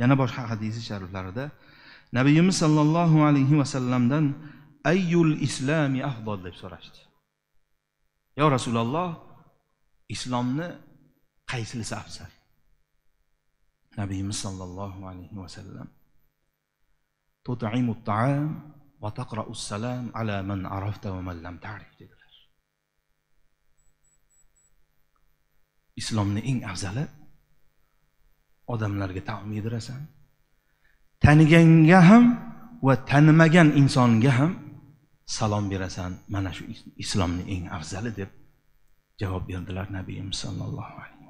yana boshqa hadisi shariflarida nabiyimiz sollallohu alayhi vasallamdan ayyul islomi afdol deb so'rashdi yo rasululloh islomni qaysilisi afzal nabiyimiz sollallohu alayhi vasallam tutimu taam va taqrau salam ala man arafta va man lam ta'rif dedilar islomni eng afzali odamlarga taom yedirasan taniganga ham va tanimagan insonga ham salom berasan mana shu islomni eng afzali deb javob berdilar nabiyimiz sollallohu alayhi